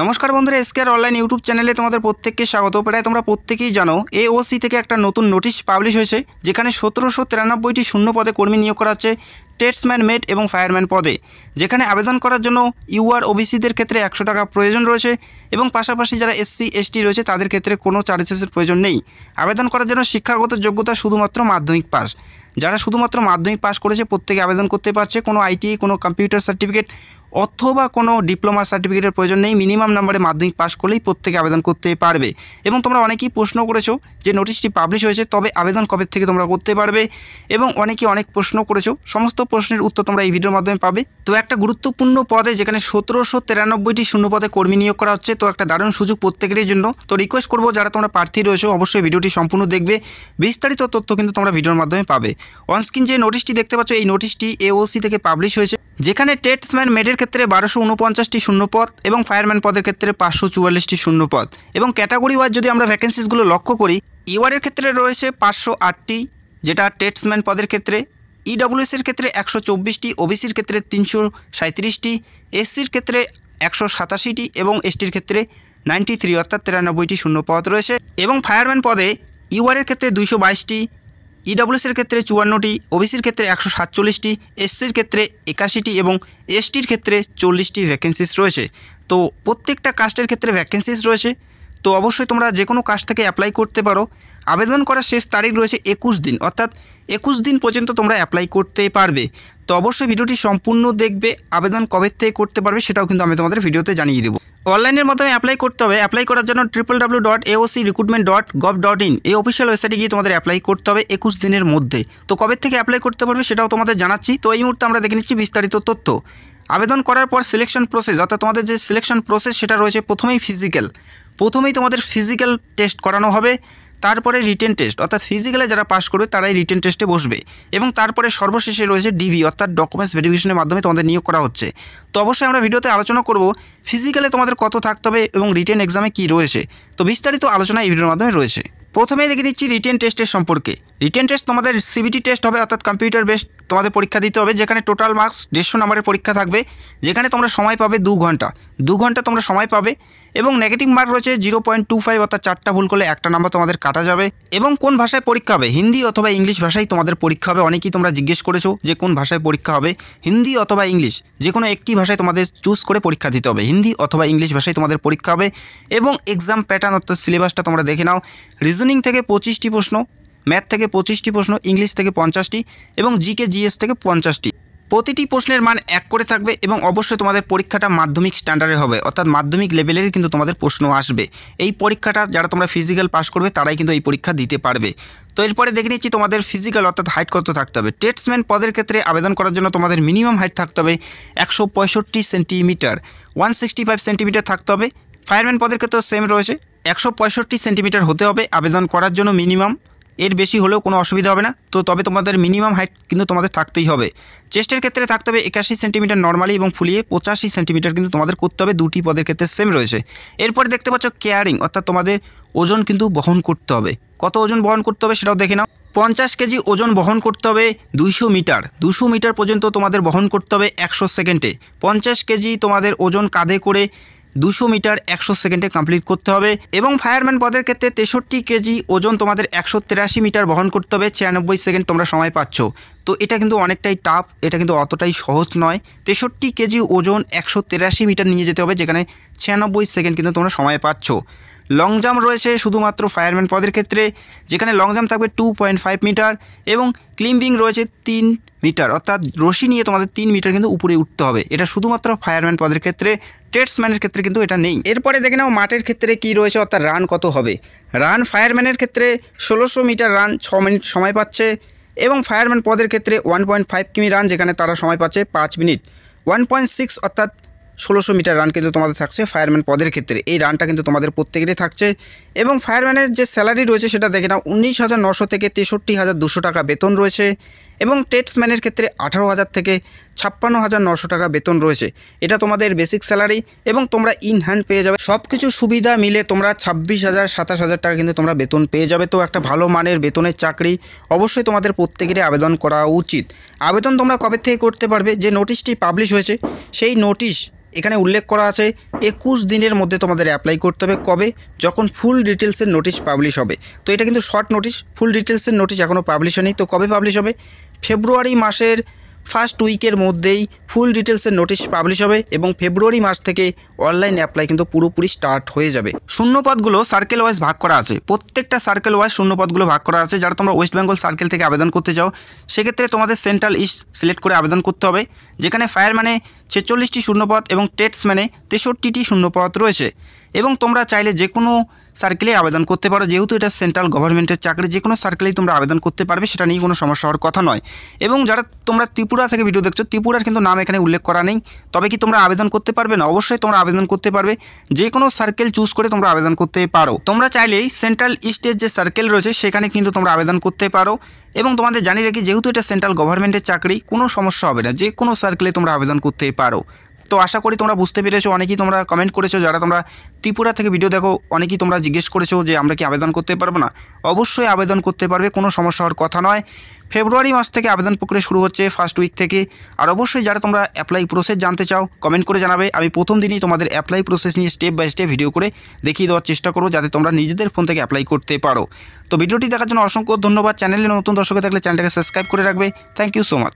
নমস্কার বন্ধুরা এসকেআর online YouTube চ্যানেলে তোমাদের প্রত্যেককে স্বাগত প্রায় তোমরা প্রত্যেকেই জানো এওসি থেকে একটা নতুন নোটিশ পাবলিশ হয়েছে যেখানে সতেরোশো তিরানব্বইটি শূন্য পদে কর্মী নিয়োগ করা হচ্ছে স্টেটসম্যান মেট এবং ফায়ারম্যান পদে যেখানে আবেদন করার জন্য ইউআর ওবিসিদের ক্ষেত্রে একশো টাকা প্রয়োজন রয়েছে এবং পাশাপাশি যারা এসসি এসটি রয়েছে তাদের ক্ষেত্রে কোনো চার্জেসের প্রয়োজন নেই আবেদন করার জন্য শিক্ষাগত যোগ্যতা শুধুমাত্র মাধ্যমিক পাস যারা শুধুমাত্র মাধ্যমিক পাস করেছে প্রত্যেকে আবেদন করতে পারছে কোনো আইটি কোনো কম্পিউটার সার্টিফিকেট অথবা কোনো ডিপ্লোমা সার্টিফিকেটের প্রয়োজন নেই মিনিমাম নাম্বারে মাধ্যমিক পাস করলেই প্রত্যেকে আবেদন করতে পারবে এবং তোমরা অনেকেই প্রশ্ন করেছো যে নোটিশটি পাবলিশ হয়েছে তবে আবেদন কবে থেকে তোমরা করতে পারবে এবং অনেকে অনেক প্রশ্ন করেছো সমস্ত প্রশ্নের উত্তর তোমরা এই ভিডিওর মাধ্যমে পাবে তো একটা গুরুত্বপূর্ণ পদে যেখানে সতেরোশো তিরানব্বইটি শূন্য পদে কর্মী নিয়োগ করা হচ্ছে তো একটা দারুণ সুযোগ প্রত্যেকের জন্য তো রিকোয়েস্ট করবো যারা তোমরা প্রার্থী রয়েছে অবশ্যই ভিডিওটি সম্পূর্ণ দেখবে বিস্তারিত তথ্য কিন্তু তোমরা ভিডিওর মাধ্যমে পাবে অনস্ক্রিন যে নোটিশটি দেখতে পাচ্ছ এই নোটিশটি এওসি থেকে পাবলিশ হয়েছে যেখানে টেটসম্যান মেডের ক্ষেত্রে বারোশো উনপঞ্চাশটি শূন্যপদ এবং ফায়ারম্যান পদের ক্ষেত্রে পাঁচশো চুয়াল্লিশটি শূন্যপদ এবং ক্যাটাগরি ওয়াইজ যদি আমরা ভ্যাকেন্সিসগুলো লক্ষ্য করি ইওয়ারের ক্ষেত্রে রয়েছে পাঁচশো আটটি যেটা টেটসম্যান পদের ক্ষেত্রে ইডাব্লিউএসের ক্ষেত্রে একশো চব্বিশটি ওবিসির ক্ষেত্রে তিনশো সাঁত্রিশটি এসসির ক্ষেত্রে একশো সাতাশিটি এবং এসটির ক্ষেত্রে নাইনটি থ্রি অর্থাৎ তিরানব্বইটি শূন্য পদ রয়েছে এবং ফায়ারম্যান পদে ইউআরের ক্ষেত্রে দুইশো বাইশটি ইডাব্লিউএসের ক্ষেত্রে চুয়ান্নটি ওবিসির ক্ষেত্রে একশো সাতচল্লিশটি এসসির ক্ষেত্রে একাশিটি এবং এসটির ক্ষেত্রে চল্লিশটি ভ্যাকেন্সিস রয়েছে তো প্রত্যেকটা কাস্টের ক্ষেত্রে ভ্যাকেন্সিস রয়েছে তো অবশ্যই তোমরা যে কোনো কাজ থেকে অ্যাপ্লাই করতে পারো আবেদন করার শেষ তারিখ রয়েছে একুশ দিন অর্থাৎ একুশ দিন পর্যন্ত তোমরা অ্যাপ্লাই করতে পারবে তো অবশ্যই ভিডিওটি সম্পূর্ণ দেখবে আবেদন কবে থেকে করতে পারবে সেটাও কিন্তু আমি তোমাদের ভিডিওতে জানিয়ে দেবো অনলাইনের মাধ্যমে অ্যাপ্লাই করতে হবে অ্যাপ্লাই করার জন্য triple W dot AOC recruitment dot gov dot in এই অফিসিয়াল ওয়েবসাইটে গিয়ে তোমাদের অ্যাপ্লাই করতে হবে একুশ দিনের মধ্যে তো কবে থেকে অ্যাপ্লাই করতে পারবে সেটাও তোমাদের জানাচ্ছি তো এই মুহূর্তে আমরা দেখে নিচ্ছি বিস্তারিত তথ্য আবেদন করার পর সিলেকশন প্রসেস অর্থাৎ তোমাদের যে সিলেকশন প্রসেস সেটা রয়েছে প্রথমেই ফিজিক্যাল প্রথমেই তোমাদের ফিজিক্যাল টেস্ট করানো হবে তারপরে রিটেন টেস্ট অর্থাৎ ফিজিক্যালে যারা পাশ করবে তারাই রিটেন টেস্টে বসবে এবং তারপরে সর্বশেষে রয়েছে ডিভি অর্থাৎ ডকুমেন্টস ভেরিফিকেশনের মাধ্যমে তোমাদের নিয়োগ করা হচ্ছে তো অবশ্যই আমরা ভিডিওতে আলোচনা করব ফিজিক্যালে তোমাদের কত থাকতে হবে এবং রিটেন এক্সামে কী রয়েছে তো বিস্তারিত আলোচনা এই ভিডিওর মাধ্যমে রয়েছে প্রথমে দেখে দিচ্ছি রিটেন টেস্টের সম্পর্কে রিটেন টেস্ট তোমাদের সিবিটি টেস্ট হবে অর্থাৎ কম্পিউটার বেস্ট তোমাদের পরীক্ষা দিতে হবে যেখানে টোটাল মার্কস দেড়শো নম্বরের পরীক্ষা থাকবে যেখানে তোমরা সময় পাবে দু ঘন্টা দু ঘন্টা তোমরা সময় পাবে এবং নেগেটিভ মার্ক রয়েছে জিরো পয়েন্ট টু ফাইভ অর্থাৎ চারটা ভুল করলে একটা নাম্বার তোমাদের কাটা যাবে এবং কোন ভাষায় পরীক্ষা হবে হিন্দি অথবা ইংলিশ ভাষায় তোমাদের পরীক্ষা হবে অনেকেই তোমরা জিজ্ঞেস করেছো যে কোন ভাষায় পরীক্ষা হবে হিন্দি অথবা ইংলিশ যে কোনো একটি ভাষায় তোমাদের চুজ করে পরীক্ষা দিতে হবে হিন্দি অথবা ইংলিশ ভাষায় তোমাদের পরীক্ষা হবে এবং এক্সাম প্যাটার্ন অর্থাৎ সিলেবাসটা তোমরা দেখে নাও রিজন রিজনিং থেকে পঁচিশটি প্রশ্ন ম্যাথ থেকে পঁচিশটি প্রশ্ন ইংলিশ থেকে পঞ্চাশটি এবং জিকে জিএস থেকে পঞ্চাশটি প্রতিটি প্রশ্নের মান এক করে থাকবে এবং অবশ্যই তোমাদের পরীক্ষাটা মাধ্যমিক স্ট্যান্ডার্ডে হবে অর্থাৎ মাধ্যমিক লেভেলের কিন্তু তোমাদের প্রশ্ন আসবে এই পরীক্ষাটা যারা তোমরা ফিজিক্যাল পাস করবে তারাই কিন্তু এই পরীক্ষা দিতে পারবে তো এরপরে দেখে নিচ্ছি তোমাদের ফিজিক্যাল অর্থাৎ হাইট কত থাকতে হবে টেটসম্যান পদের ক্ষেত্রে আবেদন করার জন্য তোমাদের মিনিমাম হাইট থাকতে হবে একশো সেন্টিমিটার ওয়ান সেন্টিমিটার থাকতে হবে ফায়ারম্যান পদের ক্ষেত্রেও সেম রয়েছে একশো পঁয়ষট্টি সেন্টিমিটার হতে হবে আবেদন করার জন্য মিনিমাম এর বেশি হলেও কোনো অসুবিধা হবে না তো তবে তোমাদের মিনিমাম হাইট কিন্তু তোমাদের থাকতেই হবে চেস্টের ক্ষেত্রে থাকতে হবে একাশি সেন্টিমিটার নর্মালি এবং ফুলিয়ে পঁচাশি সেন্টিমিটার কিন্তু তোমাদের করতে হবে দুটি পদের ক্ষেত্রে সেম রয়েছে এরপরে দেখতে পাচ্ছ কেয়ারিং অর্থাৎ তোমাদের ওজন কিন্তু বহন করতে হবে কত ওজন বহন করতে হবে সেটাও দেখে নাও পঞ্চাশ কেজি ওজন বহন করতে হবে দুইশো মিটার দুশো মিটার পর্যন্ত তোমাদের বহন করতে হবে একশো সেকেন্ডে পঞ্চাশ কেজি তোমাদের ওজন কাঁধে করে দুশো মিটার একশো সেকেন্ডে কমপ্লিট করতে হবে এবং ফায়ারম্যান পদের ক্ষেত্রে তেষট্টি কেজি ওজন তোমাদের একশো মিটার বহন করতে হবে ছিয়ানব্বই সেকেন্ড তোমরা সময় পাচ্ছ তো এটা কিন্তু অনেকটাই টাফ এটা কিন্তু অতটাই সহজ নয় তেষট্টি কেজি ওজন একশো তেরাশি মিটার নিয়ে যেতে হবে যেখানে ছিয়ানব্বই সেকেন্ড কিন্তু তোমরা সময় পাচ্ছ লং জাম্প রয়েছে শুধুমাত্র ফায়ারম্যান পদের ক্ষেত্রে যেখানে লং জাম্প থাকবে টু পয়েন্ট ফাইভ মিটার এবং ক্লিম্বিং রয়েছে তিন মিটার অর্থাৎ রশি নিয়ে তোমাদের তিন মিটার কিন্তু উপরে উঠতে হবে এটা শুধুমাত্র ফায়ারম্যান পদের ক্ষেত্রে টেটসম্যানের ক্ষেত্রে কিন্তু এটা নেই এরপরে দেখে নাও মাঠের ক্ষেত্রে কি রয়েছে অর্থাৎ রান কত হবে রান ফায়ারম্যানের ক্ষেত্রে ষোলোশো মিটার রান ছ মিনিট সময় পাচ্ছে এবং ফায়ারম্যান পদের ক্ষেত্রে ওয়ান পয়েন্ট ফাইভ কিমি রান যেখানে তারা সময় পাচ্ছে পাঁচ মিনিট ওয়ান পয়েন্ট সিক্স অর্থাৎ ষোলোশো মিটার রান কিন্তু তোমাদের থাকছে ফায়ারম্যান পদের ক্ষেত্রে এই রানটা কিন্তু তোমাদের প্রত্যেকেরই থাকছে এবং ফায়ারম্যানের যে স্যালারি রয়েছে সেটা দেখে নাও উনিশ হাজার নশো থেকে তেষট্টি হাজার দুশো টাকা বেতন রয়েছে এবং টেটসম্যানের ক্ষেত্রে আঠারো হাজার থেকে ছাপ্পান্ন হাজার নশো টাকা বেতন রয়েছে এটা তোমাদের বেসিক স্যালারি এবং তোমরা ইন হ্যান্ড পেয়ে যাবে সব কিছু সুবিধা মিলে তোমরা ছাব্বিশ হাজার সাতাশ হাজার টাকা কিন্তু তোমরা বেতন পেয়ে যাবে তো একটা ভালো মানের বেতনের চাকরি অবশ্যই তোমাদের প্রত্যেকেরই আবেদন করা উচিত আবেদন তোমরা কবে থেকে করতে পারবে যে নোটিশটি পাবলিশ হয়েছে সেই নোটিশ এখানে উল্লেখ করা আছে একুশ দিনের মধ্যে তোমাদের অ্যাপ্লাই করতে হবে কবে যখন ফুল ডিটেলসের নোটিশ পাবলিশ হবে তো এটা কিন্তু শর্ট নোটিশ ফুল ডিটেলসের নোটিশ এখনও পাবলিশ হয়নি তো কবে পাবলিশ হবে ফেব্রুয়ারি মাসের ফার্স্ট উইকের মধ্যেই ফুল ডিটেলসের নোটিশ পাবলিশ হবে এবং ফেব্রুয়ারি মাস থেকে অনলাইন অ্যাপ্লাই কিন্তু পুরোপুরি স্টার্ট হয়ে যাবে শূন্যপদগুলো সার্কেল ওয়াইজ ভাগ করা আছে প্রত্যেকটা সার্কেল ওয়াইজ শূন্যপদগুলো ভাগ করা আছে যারা তোমরা ওয়েস্ট বেঙ্গল সার্কেল থেকে আবেদন করতে চাও সেক্ষেত্রে তোমাদের সেন্ট্রাল ইস্ট সিলেক্ট করে আবেদন করতে হবে যেখানে ফায়ারম্যানে ছেচল্লিশটি শূন্যপদ এবং ম্যানে তেষট্টিটি শূন্যপদ রয়েছে এবং তোমরা চাইলে যে কোনো সার্কেলে আবেদন করতে পারো যেহেতু এটা সেন্ট্রাল গভর্নমেন্টের চাকরি যে কোনো সার্কেলেই তোমরা আবেদন করতে পারবে সেটা নিয়ে কোনো সমস্যা হওয়ার কথা নয় এবং যারা তোমরা ত্রিপুরা থেকে ভিডিও দেখছো ত্রিপুরার কিন্তু নাম এখানে উল্লেখ করা নেই তবে কি তোমরা আবেদন করতে পারবে না অবশ্যই তোমরা আবেদন করতে পারবে যে কোনো সার্কেল চুজ করে তোমরা আবেদন করতে পারো তোমরা চাইলেই সেন্ট্রাল ইস্টের যে সার্কেল রয়েছে সেখানে কিন্তু তোমরা আবেদন করতে পারো এবং তোমাদের জানিয়ে রাখি যেহেতু এটা সেন্ট্রাল গভর্নমেন্টের চাকরি কোনো সমস্যা হবে না যে কোনো সার্কেলে তোমরা আবেদন করতে পারো তো আশা করি তোমরা বুঝতে পেরেছো অনেকেই তোমরা কমেন্ট করেছো যারা তোমরা ত্রিপুরা থেকে ভিডিও দেখো অনেকেই তোমরা জিজ্ঞেস করেছো যে আমরা কি আবেদন করতে পারবো না অবশ্যই আবেদন করতে পারবে কোনো সমস্যা হওয়ার কথা নয় ফেব্রুয়ারি মাস থেকে আবেদন প্রক্রিয়া শুরু হচ্ছে ফার্স্ট উইক থেকে আর অবশ্যই যারা তোমরা অ্যাপ্লাই প্রসেস জানতে চাও কমেন্ট করে জানাবে আমি প্রথম দিনই তোমাদের অ্যাপ্লাই প্রসেস নিয়ে স্টেপ বাই স্টেপ ভিডিও করে দেখিয়ে দেওয়ার চেষ্টা করবো যাতে তোমরা নিজেদের ফোন থেকে অ্যাপ্লাই করতে পারো তো ভিডিওটি দেখার জন্য অসংখ্য ধন্যবাদ চ্যানেলে নতুন দর্শকে থাকলে চ্যানেলটাকে সাবস্ক্রাইব করে রাখবে থ্যাংক ইউ সো মাচ